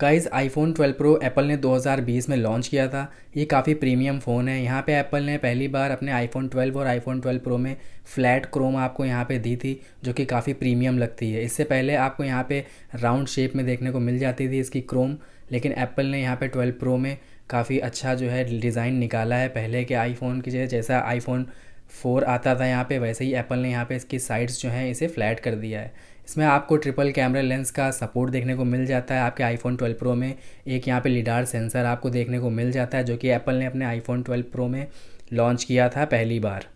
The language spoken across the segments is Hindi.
गाइज आईफोन 12 प्रो एप्पल ने 2020 में लॉन्च किया था ये काफ़ी प्रीमियम फ़ोन है यहाँ पे एप्पल ने पहली बार अपने आईफोन 12 और आईफोन 12 प्रो में फ्लैट क्रोम आपको यहाँ पे दी थी जो कि काफ़ी प्रीमियम लगती है इससे पहले आपको यहाँ पे राउंड शेप में देखने को मिल जाती थी इसकी क्रोम लेकिन एप्पल ने यहाँ पे 12 प्रो में काफ़ी अच्छा जो है डिज़ाइन निकाला है पहले के आईफोन की जैसा आईफोन फोर आता था यहाँ पे वैसे ही एप्पल ने यहाँ पे इसकी साइड्स जो हैं इसे फ्लैट कर दिया है इसमें आपको ट्रिपल कैमरा लेंस का सपोर्ट देखने को मिल जाता है आपके आईफोन 12 प्रो में एक यहाँ पे लिडार सेंसर आपको देखने को मिल जाता है जो कि एप्पल ने अपने आईफोन 12 प्रो में लॉन्च किया था पहली बार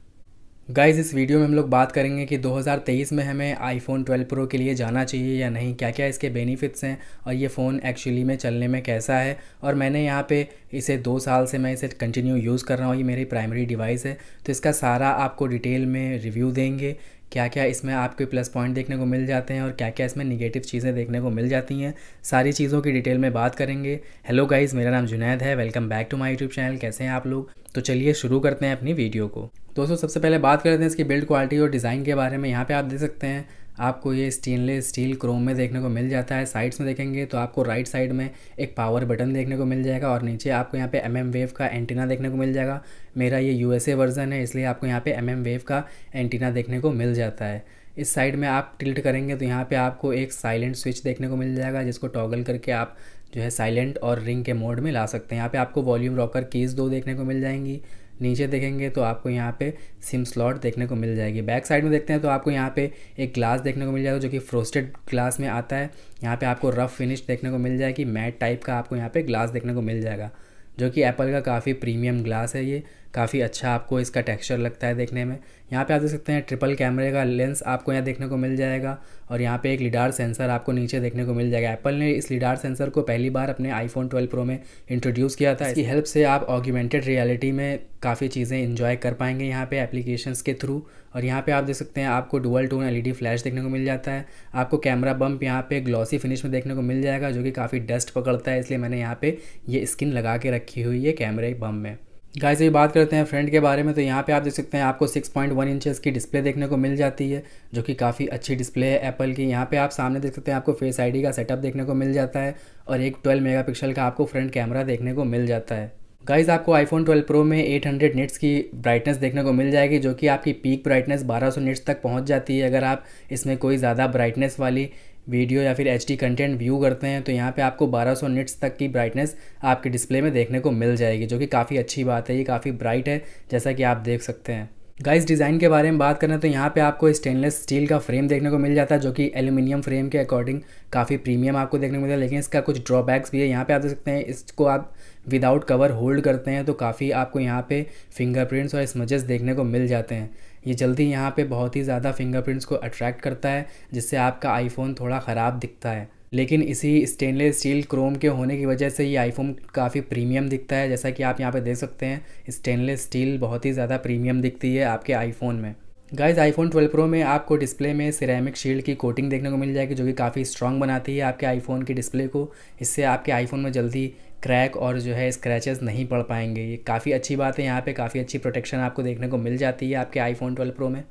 गाइज इस वीडियो में हम लोग बात करेंगे कि 2023 में हमें आईफोन 12 प्रो के लिए जाना चाहिए या नहीं क्या क्या इसके बेनिफिट्स हैं और ये फ़ोन एक्चुअली में चलने में कैसा है और मैंने यहाँ पे इसे दो साल से मैं इसे कंटिन्यू यूज़ कर रहा हूँ ये मेरी प्राइमरी डिवाइस है तो इसका सारा आपको डिटेल में रिव्यू देंगे क्या क्या इसमें आपके प्लस पॉइंट देखने को मिल जाते हैं और क्या क्या इसमें निगेटिव चीज़ें देखने को मिल जाती हैं सारी चीज़ों की डिटेल में बात करेंगे हेलो गाइज़ मेरा नाम जुनैद है welcome back to my YouTube channel कैसे हैं आप लोग तो चलिए शुरू करते हैं अपनी वीडियो को दोस्तों सबसे पहले बात करते हैं इसकी बिल्ड क्वालिटी और डिज़ाइन के बारे में यहाँ पर आप देख सकते हैं आपको ये स्टेनलेस स्टील क्रोम में देखने को मिल जाता है साइड्स में देखेंगे तो आपको राइट साइड में एक पावर बटन देखने को मिल जाएगा और नीचे आपको यहाँ पे एम एम वेव का एंटीना देखने को मिल जाएगा मेरा ये यूएसए वर्जन है इसलिए आपको यहाँ पे एम एम वेव का एंटीना देखने को मिल जाता है इस साइड में आप टिल्ट करेंगे तो यहाँ पे आपको एक साइलेंट स्विच देखने को मिल जाएगा जिसको टॉगल करके आप जो है साइलेंट और रिंग के मोड में ला सकते हैं यहाँ पे आपको वॉल्यूम रॉकर कीज़ दो देखने को मिल जाएंगी नीचे देखेंगे तो आपको यहाँ पे सिम स्लॉट देखने को मिल जाएगी बैक साइड में देखते हैं तो आपको यहाँ पे एक ग्लास देखने को मिल जाएगा जो कि फ्रोस्टेड ग्लास में आता है यहाँ पे आपको रफ़ फिनिश देखने को मिल जाएगी मैट टाइप का आपको यहाँ पे ग्लास देखने को मिल जाएगा जो कि एप्पल का काफ़ी प्रीमियम ग्लास है ये काफ़ी अच्छा आपको इसका टेक्सचर लगता है देखने में यहाँ पे आप देख सकते हैं ट्रिपल कैमरे का लेंस आपको यहाँ देखने को मिल जाएगा और यहाँ पे एक लिडार सेंसर आपको नीचे देखने को मिल जाएगा एप्पल ने इस लिडार सेंसर को पहली बार अपने आईफोन 12 प्रो में इंट्रोड्यूस किया था इसकी हेल्प से आप ऑग्यूमेंटेड रियलिटी में काफ़ी चीज़ें इन्जॉय कर पाएंगे यहाँ पर एप्लीकेशन के थ्रू और यहाँ पर आप देख सकते हैं आपको डुअल टोन एल फ्लैश देखने को मिल जाता है आपको कैमरा बम्प यहाँ पे ग्लॉसी फिनिश में देखने को मिल जाएगा जो कि काफ़ी डस्ट पकड़ता है इसलिए मैंने यहाँ पर ये स्किन लगा के रखी हुई है कैमरे बम में गाइस अभी बात करते हैं फ्रंट के बारे में तो यहाँ पे आप देख सकते हैं आपको 6.1 पॉइंट इंचेस की डिस्प्ले देखने को मिल जाती है जो कि काफ़ी अच्छी डिस्प्ले है एप्पल की यहाँ पे आप सामने देख सकते हैं आपको फेस आईडी का सेटअप देखने को मिल जाता है और एक 12 मेगापिक्सल का आपको फ्रंट कैमरा देखने को मिल जाता है गाइज आपको आईफोन ट्वेल्व प्रो में एट हंड्रेड निट्स की ब्राइटनेस देखने को मिल जाएगी जो कि आपकी पीक ब्राइटनेस बारह निट्स तक पहुँच जाती है अगर आप इसमें कोई ज़्यादा ब्राइटनेस वाली वीडियो या फिर एच कंटेंट व्यू करते हैं तो यहाँ पे आपको 1200 सौ निट्स तक की ब्राइटनेस आपके डिस्प्ले में देखने को मिल जाएगी जो कि काफ़ी अच्छी बात है ये काफ़ी ब्राइट है जैसा कि आप देख सकते हैं गाइस डिज़ाइन के बारे में बात करें तो यहाँ पे आपको स्टेनलेस स्टील का फ्रेम देखने को मिल जाता है जो कि एल्यूमिनियम फ्रेम के अकॉर्डिंग काफ़ी प्रीमियम आपको देखने को मिलता है लेकिन इसका कुछ ड्रॉबैक्स भी है यहाँ पे आप देख सकते हैं इसको आप विदाउट कवर होल्ड करते हैं तो काफ़ी आपको यहाँ पे फिंगरप्रिंट्स और स्मजेस देखने को मिल जाते हैं ये जल्दी यहाँ पे बहुत ही ज़्यादा फिंगरप्रिंट्स को अट्रैक्ट करता है जिससे आपका आईफोन थोड़ा ख़राब दिखता है लेकिन इसी स्टेनलेस स्टील क्रोम के होने की वजह से ये आईफोन काफ़ी प्रीमियम दिखता है जैसा कि आप यहाँ पे देख सकते हैं स्टेनलेस स्टील बहुत ही ज़्यादा प्रीमियम दिखती है आपके आईफोन में गाइज आईफोन 12 प्रो में आपको डिस्प्ले में सिरेमिक शील्ड की कोटिंग देखने को मिल जाएगी जो कि काफ़ी स्ट्रॉन्ग बनाती है आपके आईफोन की डिस्प्ले को इससे आपके आईफोन में जल्दी क्रैक और जो है स्क्रैचेस नहीं पड़ पाएंगे ये काफ़ी अच्छी बात है यहाँ पे काफ़ी अच्छी प्रोटेक्शन आपको देखने को मिल जाती है आपके आईफोन ट्वेल्व प्रो में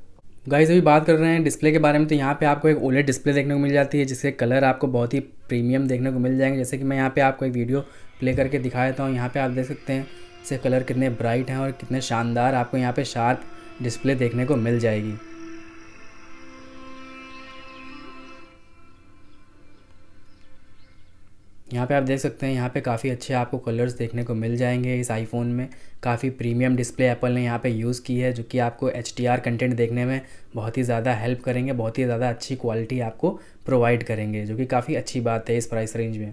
गाइज अभी बात कर रहे हैं डिस्प्ले के बारे में तो यहाँ पे आपको एक ओलेट डिस्प्ले देखने को मिल जाती है जिसके कलर आपको बहुत ही प्रीमियम देखने को मिल जाएंगे जैसे कि मैं यहाँ पे आपको एक वीडियो प्ले करके दिखा देता हूँ यहाँ पे आप देख सकते हैं इसके कलर कितने ब्राइट हैं और कितने शानदार आपको यहाँ पे शार्प डिस्प्ले देखने को मिल जाएगी यहाँ पे आप देख सकते हैं यहाँ पे काफ़ी अच्छे आपको कलर्स देखने को मिल जाएंगे इस आईफोन में काफ़ी प्रीमियम डिस्प्ले एप्पल ने यहाँ पे यूज़ की है जो कि आपको एच कंटेंट देखने में बहुत ही ज़्यादा हेल्प करेंगे बहुत ही ज़्यादा अच्छी क्वालिटी आपको प्रोवाइड करेंगे जो कि काफ़ी अच्छी बात है इस प्राइस रेंज में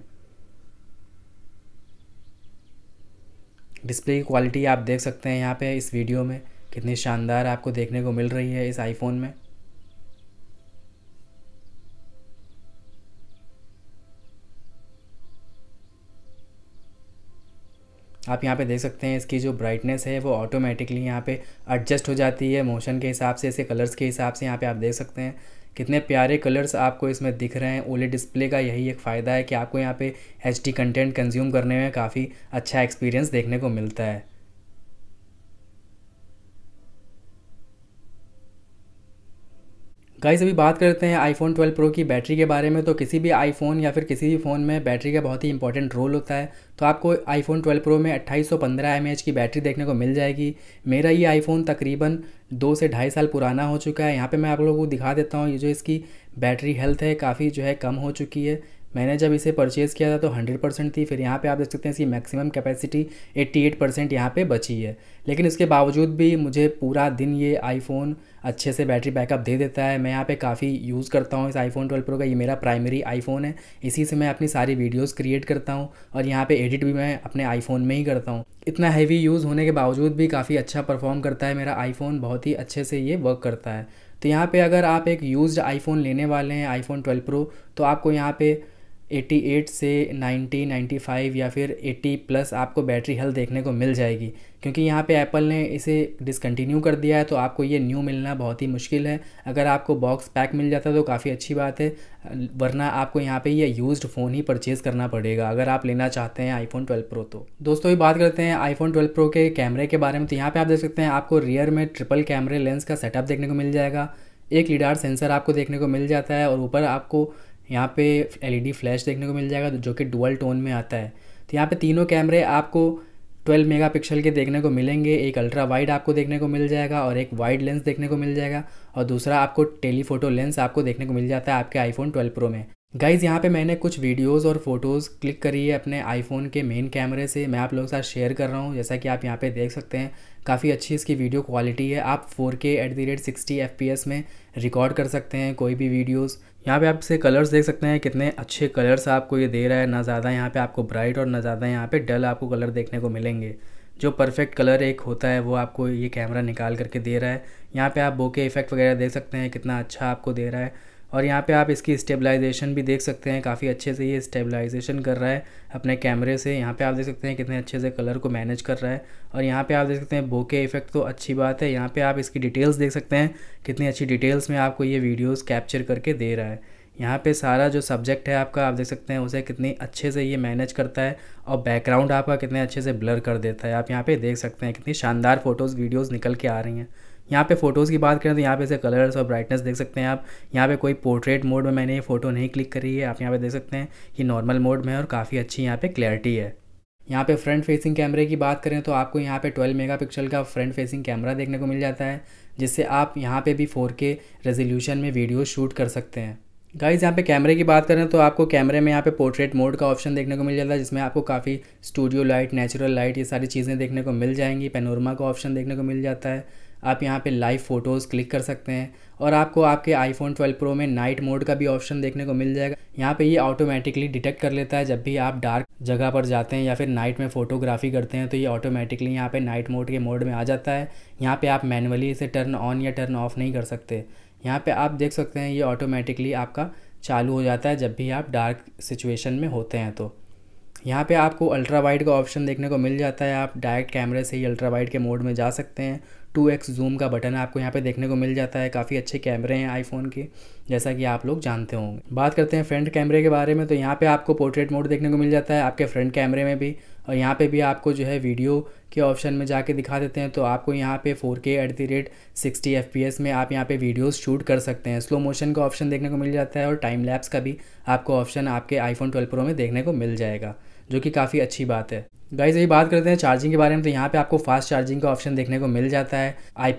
डिस्प्ले की क्वालिटी आप देख सकते हैं यहाँ पर इस वीडियो में कितनी शानदार आपको देखने को मिल रही है इस आईफोन में आप यहाँ पे देख सकते हैं इसकी जो ब्राइटनेस है वो ऑटोमेटिकली यहाँ पे एडजस्ट हो जाती है मोशन के हिसाब से इसे कलर्स के हिसाब से यहाँ पे आप देख सकते हैं कितने प्यारे कलर्स आपको इसमें दिख रहे हैं ओले डिस्प्ले का यही एक फ़ायदा है कि आपको यहाँ पे एच कंटेंट कंज्यूम करने में काफ़ी अच्छा एक्सपीरियंस देखने को मिलता है गाइस अभी बात करते हैं आईफोन 12 प्रो की बैटरी के बारे में तो किसी भी आईफोन या फिर किसी भी फ़ोन में बैटरी का बहुत ही इंपॉर्टेंट रोल होता है तो आपको आईफोन 12 प्रो में 2815 सौ की बैटरी देखने को मिल जाएगी मेरा ये आईफोन तकरीबन दो से ढाई साल पुराना हो चुका है यहाँ पे मैं आप लोगों को दिखा देता हूँ ये जो इसकी बैटरी हेल्थ है काफ़ी जो है कम हो चुकी है मैंने जब इसे परचेज़ किया था तो 100 परसेंट थी फिर यहाँ पे आप देख सकते हैं इसकी मैक्सिमम कैपेसिटी 88 परसेंट यहाँ पर बची है लेकिन इसके बावजूद भी मुझे पूरा दिन ये आईफोन अच्छे से बैटरी बैकअप दे देता है मैं यहाँ पे काफ़ी यूज़ करता हूँ इस आईफोन 12 प्रो का ये मेरा प्राइमरी आईफोन है इसी से मैं अपनी सारी वीडियोज़ क्रिएट करता हूँ और यहाँ पर एडिट भी मैं अपने आईफोन में ही करता हूँ इतना हैवी यूज़ होने के बावजूद भी काफ़ी अच्छा परफॉर्म करता है मेरा आईफोन बहुत ही अच्छे से ये वर्क करता है तो यहाँ पर अगर आप एक यूज़ आईफोन लेने वाले हैं आईफोन ट्वेल्व प्रो तो आपको यहाँ पर 88 से 90 95 या फिर 80 प्लस आपको बैटरी हेल्थ देखने को मिल जाएगी क्योंकि यहाँ पे एप्पल ने इसे डिसकंटिन्यू कर दिया है तो आपको ये न्यू मिलना बहुत ही मुश्किल है अगर आपको बॉक्स पैक मिल जाता तो काफ़ी अच्छी बात है वरना आपको यहाँ पे ये यूज्ड फ़ोन ही परचेज़ करना पड़ेगा अगर आप लेना चाहते हैं आईफोन 12 प्रो तो दोस्तों ये बात करते हैं आईफोन 12 प्रो के कैमरे के बारे में तो यहाँ पर आप देख सकते हैं आपको रियर में ट्रिपल कैमरे लेंस का सेटअप देखने को मिल जाएगा एक लीडार सेंसर आपको देखने को मिल जाता है और ऊपर आपको यहाँ पे डी फ्लैश e देखने को मिल जाएगा जो कि डुअल टोन में आता है तो यहाँ पे तीनों कैमरे आपको 12 मेगापिक्सल के देखने को मिलेंगे एक अल्ट्रा वाइड आपको देखने को मिल जाएगा और एक वाइड लेंस देखने को मिल जाएगा और दूसरा आपको टेलीफोटो लेंस आपको देखने को मिल जाता है आपके आईफोन 12 प्रो में गाइज़ यहाँ पे मैंने कुछ वीडियोस और फोटोज़ क्लिक करी है अपने आईफोन के मेन कैमरे से मैं आप लोगों के साथ शेयर कर रहा हूँ जैसा कि आप यहाँ पे देख सकते हैं काफ़ी अच्छी इसकी वीडियो क्वालिटी है आप 4K at the rate sixty में रिकॉर्ड कर सकते हैं कोई भी वीडियोस यहाँ पे आप इसे कलर्स देख सकते हैं कितने अच्छे कलर्स आपको ये दे रहा है ना ज़्यादा यहाँ पे आपको ब्राइट और ना ज़्यादा यहाँ पे डल आपको कलर देखने को मिलेंगे जो परफेक्ट कलर एक होता है वो आपको ये कैमरा निकाल करके दे रहा है यहाँ पे आप बोके इफेक्ट वगैरह देख सकते हैं कितना अच्छा आपको दे रहा है और यहाँ पे आप इसकी स्टेबलाइजेशन भी देख सकते हैं काफ़ी अच्छे से ये स्टेबलाइजेशन कर रहा है अपने कैमरे से यहाँ पे आप देख सकते हैं कितने अच्छे से कलर को मैनेज कर रहा है और यहाँ पे आप देख सकते हैं बोके इफेक्ट तो अच्छी बात है यहाँ पे आप इसकी डिटेल्स देख सकते हैं कितनी अच्छी डिटेल्स में आपको ये वीडियोज़ कैप्चर करके दे रहा है यहाँ पे सारा जो सब्जेक्ट है आपका आप देख सकते हैं उसे कितनी अच्छे से ये मैनेज करता है और बैकग्राउंड आपका कितने अच्छे से ब्लर कर देता है आप यहाँ पे देख सकते हैं कितनी शानदार फोटोज़ वीडियोज़ निकल के आ रही हैं यहाँ पे फ़ोटोज़ की बात करें तो यहाँ पे ऐसे कलर्स और ब्राइटनेस देख सकते हैं आप यहाँ पे कोई पोर्ट्रेट मोड में मैंने ये फ़ोटो नहीं क्लिक करी है आप यहाँ पे देख सकते हैं कि नॉर्मल मोड में है और काफ़ी अच्छी यहाँ पे क्लैरिटी है यहाँ पे फ्रंट फेसिंग कैमरे की बात करें तो आपको यहाँ पे 12 मेगापिक्सल का फ्रंट फेसिंग कैमरा देखने को मिल जाता है जिससे आप यहाँ पे भी 4K रेजोल्यूशन में वीडियो शूट कर सकते हैं गाइज यहाँ पे कैमरे की बात करें तो आपको कैमरे में यहाँ पे पोर्ट्रेट मोड का ऑप्शन देखने को मिल जाता है जिसमें आपको काफ़ी स्टूडियो लाइट नेचुरल लाइट ये सारी चीज़ें देखने को मिल जाएंगी पेनोरमा का ऑप्शन देखने को मिल जाता है आप यहाँ पे लाइव फ़ोटोज़ क्लिक कर सकते हैं और आपको आपके आईफोन 12 प्रो में नाइट मोड का भी ऑप्शन देखने को मिल जाएगा यहाँ पे ये ऑटोमेटिकली डिटेक्ट कर लेता है जब भी आप डार्क जगह पर जाते हैं या फिर नाइट में फ़ोटोग्राफी करते हैं तो ये ऑटोमेटिकली यहाँ पे नाइट मोड के मोड में आ जाता है यहाँ पर आप मैनुअली इसे टर्न ऑन या टर्न ऑफ नहीं कर सकते यहाँ पर आप देख सकते हैं ये ऑटोमेटिकली आपका चालू हो जाता है जब भी आप डार्क सिचुएशन में होते हैं तो यहाँ पे आपको अल्ट्रा वाइड का ऑप्शन देखने को मिल जाता है आप डायरेक्ट कैमरे से ही अल्ट्रा वाइड के मोड में जा सकते हैं टू एक्स जूम का बटन आपको यहाँ पे देखने को मिल जाता है काफ़ी अच्छे कैमरे हैं आईफोन के जैसा कि आप लोग जानते होंगे बात करते हैं फ्रंट कैमरे के बारे में तो यहाँ पे आपको पोर्ट्रेट मोड देखने को मिल जाता है आपके फ्रंट कैमरे में भी और यहाँ पे भी आपको जो है वीडियो के ऑप्शन में जाके दिखा देते हैं तो आपको यहाँ पे 4K के at the rate sixty F में आप यहाँ पे वीडियोस शूट कर सकते हैं स्लो मोशन का ऑप्शन देखने को मिल जाता है और टाइम लैप्स का भी आपको ऑप्शन आपके आईफोन ट्वेल्व प्रो में देखने को मिल जाएगा जो कि काफ़ी अच्छी बात है गाइज यही बात करते हैं चार्जिंग के बारे में तो यहाँ पे आपको फास्ट चार्जिंग का ऑप्शन देखने को मिल जाता है आई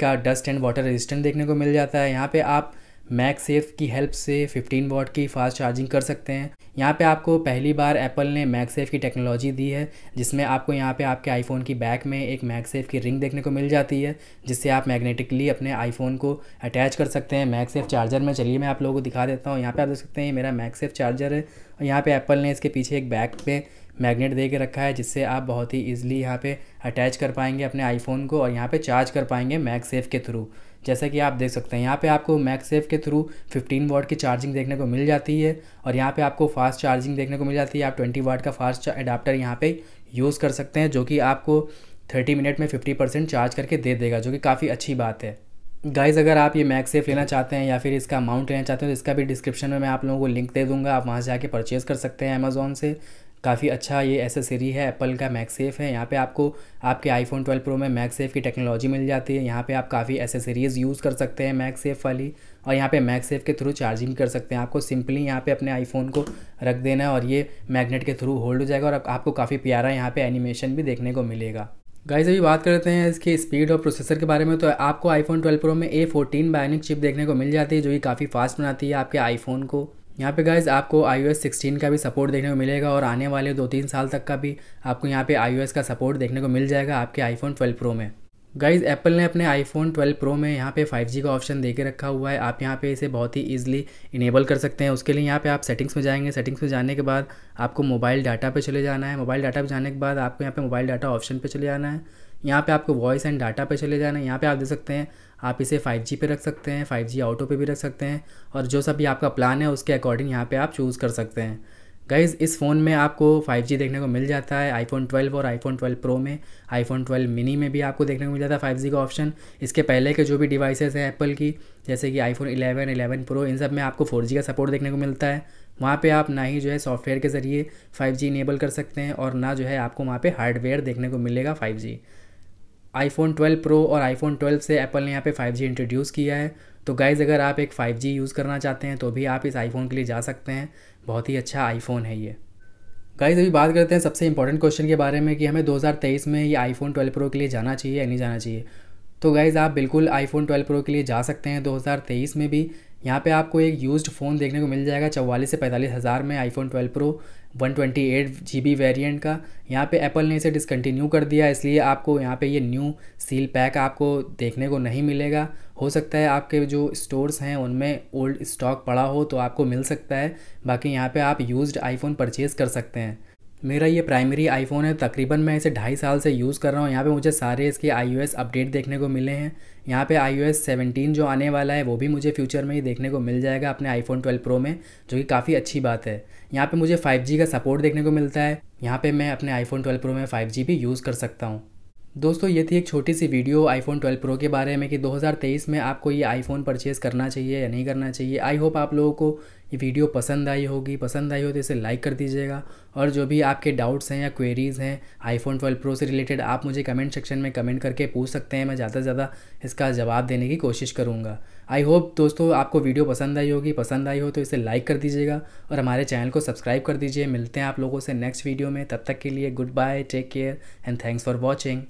का डस्ट एंड वाटर रेजिस्टेंट देखने को मिल जाता है यहाँ पे आप मैक सेफ की हेल्प से 15 वॉट की फास्ट चार्जिंग कर सकते हैं यहाँ पे आपको पहली बार एप्पल ने मैक सेफ की टेक्नोलॉजी दी है जिसमें आपको यहाँ पे आपके आईफोन की बैक में एक मैक सेफ की रिंग देखने को मिल जाती है जिससे आप मैग्नेटिकली अपने आईफोन को अटैच कर सकते हैं मैक सेफ चार्जर में चलिए मैं आप लोगों को दिखा देता हूँ यहाँ पर आप देख सकते हैं मेरा मैक सेफ चार्जर है और यहाँ पर एप्पल ने इसके पीछे एक बैक पे मैग्नेट दे के रखा है जिससे आप बहुत ही ईजिली यहाँ पर अटैच कर पाएंगे अपने आईफोन को और यहाँ पर चार्ज कर पाएंगे मैक सेफ के थ्रू जैसा कि आप देख सकते हैं यहाँ पे आपको मैक्सेफ के थ्रू 15 वाट की चार्जिंग देखने को मिल जाती है और यहाँ पे आपको फास्ट चार्जिंग देखने को मिल जाती है आप 20 वाट का फास्ट अडाप्टर यहाँ पे यूज़ कर सकते हैं जो कि आपको 30 मिनट में 50 परसेंट चार्ज करके दे देगा जो कि काफ़ी अच्छी बात है गाइज़ अगर आप ये मैक सेफ लेना चाहते हैं या फिर इसका अमाउंट लेना चाहते हैं तो इसका भी डिस्क्रिप्शन में मैं आप लोगों को लिंक दे दूंगा आप वहाँ से जाके परचेज़ कर सकते हैं अमेज़ोन से काफ़ी अच्छा ये एसेसरी है एप्पल का मैक सेफ़ है यहाँ पे आपको आपके आईफोन 12 प्रो में मैक सेफ़ की टेक्नोलॉजी मिल जाती है यहाँ पे आप काफ़ी एसेसरीज़ यूज़ कर सकते हैं मैक सेफ़ वाली और यहाँ पे मैक सेफ़ के थ्रू चार्जिंग कर सकते हैं आपको सिंपली यहाँ पे अपने आईफोन को रख देना है और ये मैगनेट के थ्रू होल्ड हो जाएगा और आपको काफ़ी प्यारा यहाँ पर एनिमेशन भी देखने को मिलेगा गाइज अभी बात करते हैं इसके स्पीड और प्रोसेसर के बारे में तो आपको आईफोन ट्वेल्व प्रो में ए फोर्टीन बायोनिक चिप देखने को मिल जाती है जो कि काफ़ी फास्ट बनाती है आपके आईफोन को यहाँ पे गाइज आपको आई ओ का भी सपोर्ट देखने को मिलेगा और आने वाले दो तीन साल तक का भी आपको यहाँ पे आई का सपोर्ट देखने को मिल जाएगा आपके आईफोन 12 प्रो में गाइज एप्पल ने अपने आईफोन 12 प्रो में यहाँ पे 5G का ऑप्शन दे के रखा हुआ है आप यहाँ पे इसे बहुत ही ईजिली इनेबल कर सकते हैं उसके लिए यहाँ पे आप सेटिंग्स में जाएंगे सेटिंग्स में जाने के बाद आपको मोबाइल डाटा पे चले जाना है मोबाइल डाटा पे जाने के बाद आपको यहाँ पे मोबाइल डाटा ऑप्शन पे चले जाना है यहाँ पे आपको वॉइस एंड डाटा पे चले जाना है यहाँ पे आप देख सकते हैं आप इसे 5G पे रख सकते हैं 5G ऑटो पे भी रख सकते हैं और जो सभी भी आपका प्लान है उसके अकॉर्डिंग यहाँ पे आप चूज़ कर सकते हैं गाइज़ इस फ़ोन में आपको 5G देखने को मिल जाता है आईफोन 12 और फोन 12 प्रो में फोन 12 मिनी में भी आपको देखने को मिल जाता है 5G का ऑप्शन इसके पहले के जो भी डिवाइसेज हैं एप्पल की जैसे कि फोन 11, 11 प्रो इन सब में आपको 4G का सपोर्ट देखने को मिलता है वहाँ पे आप ना ही जो है सॉफ्टवेयर के ज़रिए 5G इनेबल कर सकते हैं और ना जो है आपको वहाँ पे हार्डवेयर देखने को मिलेगा 5G आईफोन 12 प्रो और आईफोन 12 से एप्पल ने यहाँ पे 5G इंट्रोड्यूस किया है तो गाइज़ अगर आप एक 5G यूज़ करना चाहते हैं तो भी आप इस आईफोन के लिए जा सकते हैं बहुत ही अच्छा आईफोन है ये गाइज अभी बात करते हैं सबसे इंपॉर्टेंट क्वेश्चन के बारे में कि हमें 2023 में ये आईफोन 12 प्रो के लिए जाना चाहिए या नहीं जाना चाहिए तो गाइज़ आप बिल्कुल आईफोन 12 प्रो के लिए जा सकते हैं 2023 में भी यहाँ पे आपको एक यूज्ड फ़ोन देखने को मिल जाएगा चौवालीस से पैंतालीस हज़ार में आईफोन 12 प्रो 128 ट्वेंटी वेरिएंट का यहाँ पे एप्पल ने इसे डिसकंटिन्यू कर दिया इसलिए आपको यहाँ पे ये न्यू सील पैक आपको देखने को नहीं मिलेगा हो सकता है आपके जो स्टोर्स हैं उनमें ओल्ड स्टॉक पड़ा हो तो आपको मिल सकता है बाकी यहाँ पर आप यूज़ आईफोन परचेज़ कर सकते हैं मेरा ये प्राइमरी आईफोन है तकरीबन मैं इसे ढाई साल से यूज़ कर रहा हूँ यहाँ पे मुझे सारे इसके आईओएस अपडेट देखने को मिले हैं यहाँ पे आईओएस 17 जो आने वाला है वो भी मुझे फ्यूचर में ही देखने को मिल जाएगा अपने आईफोन 12 प्रो में जो कि काफ़ी अच्छी बात है यहाँ पे मुझे 5G का सपोर्ट देखने को मिलता है यहाँ पर मैं अपने आईफोन ट्वेल्व प्रो में फाइव भी यूज़ कर सकता हूँ दोस्तों ये थी एक छोटी सी वीडियो आईफोन 12 प्रो के बारे में कि 2023 में आपको ये आईफोन परचेज़ करना चाहिए या नहीं करना चाहिए आई होप आप लोगों को ये वीडियो पसंद आई होगी पसंद आई हो तो इसे लाइक कर दीजिएगा और जो भी आपके डाउट्स हैं या क्वेरीज़ हैं आईफोन ट्वेल्व प्रो से रिलेटेड आप मुझे कमेंट सेक्शन में कमेंट करके पूछ सकते हैं मैं ज़्यादा से ज़्यादा इसका जवाब देने की कोशिश करूँगा आई होप दोस्तों आपको वीडियो पसंद आई होगी पसंद आई हो तो इसे लाइक कर दीजिएगा और हमारे चैनल को सब्सक्राइब कर दीजिए मिलते हैं आप लोगों से नेक्स्ट वीडियो में तब तक के लिए good bye take care and thanks for watching